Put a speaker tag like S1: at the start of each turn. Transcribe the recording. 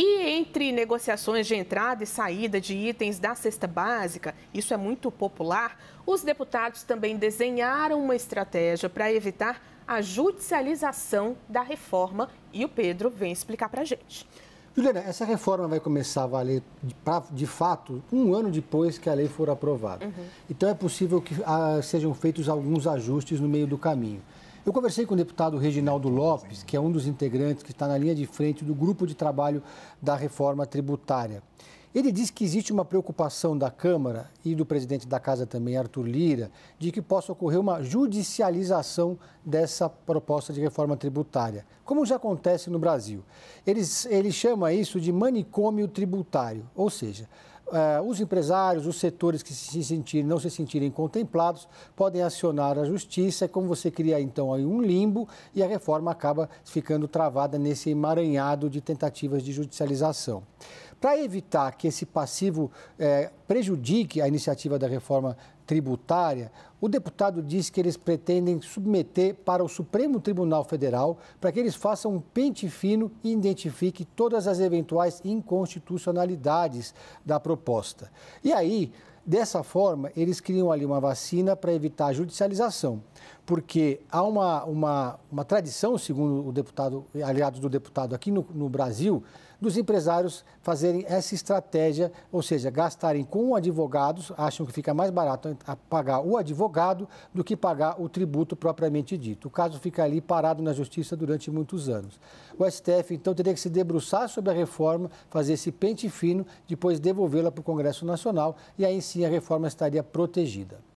S1: E entre negociações de entrada e saída de itens da cesta básica, isso é muito popular, os deputados também desenharam uma estratégia para evitar a judicialização da reforma e o Pedro vem explicar para a gente.
S2: Juliana, essa reforma vai começar a valer de, pra, de, fato um ano depois que a lei for aprovada. Uhum. Então é possível que ah, sejam feitos alguns ajustes no meio do caminho. Eu conversei com o deputado Reginaldo Lopes, que é um dos integrantes que está na linha de frente do grupo de trabalho da reforma tributária. Ele diz que existe uma preocupação da Câmara e do presidente da Casa também, Arthur Lira, de que possa ocorrer uma judicialização dessa proposta de reforma tributária, como já acontece no Brasil. Ele, ele chama isso de manicômio tributário, ou seja, eh, os empresários, os setores que se sentirem, não se sentirem contemplados, podem acionar a justiça, É como você cria então aí um limbo e a reforma acaba ficando travada nesse emaranhado de tentativas de judicialização. Para evitar que esse passivo eh, prejudique a iniciativa da reforma tributária, o deputado diz que eles pretendem submeter para o Supremo Tribunal Federal para que eles façam um pente fino e identifiquem todas as eventuais inconstitucionalidades da proposta. E aí, Dessa forma, eles criam ali uma vacina para evitar a judicialização, porque há uma, uma, uma tradição, segundo o deputado, aliados do deputado aqui no, no Brasil, dos empresários fazerem essa estratégia, ou seja, gastarem com advogados, acham que fica mais barato pagar o advogado do que pagar o tributo propriamente dito. O caso fica ali parado na justiça durante muitos anos. O STF, então, teria que se debruçar sobre a reforma, fazer esse pente fino, depois devolvê-la para o Congresso Nacional e aí sim assim a reforma estaria protegida.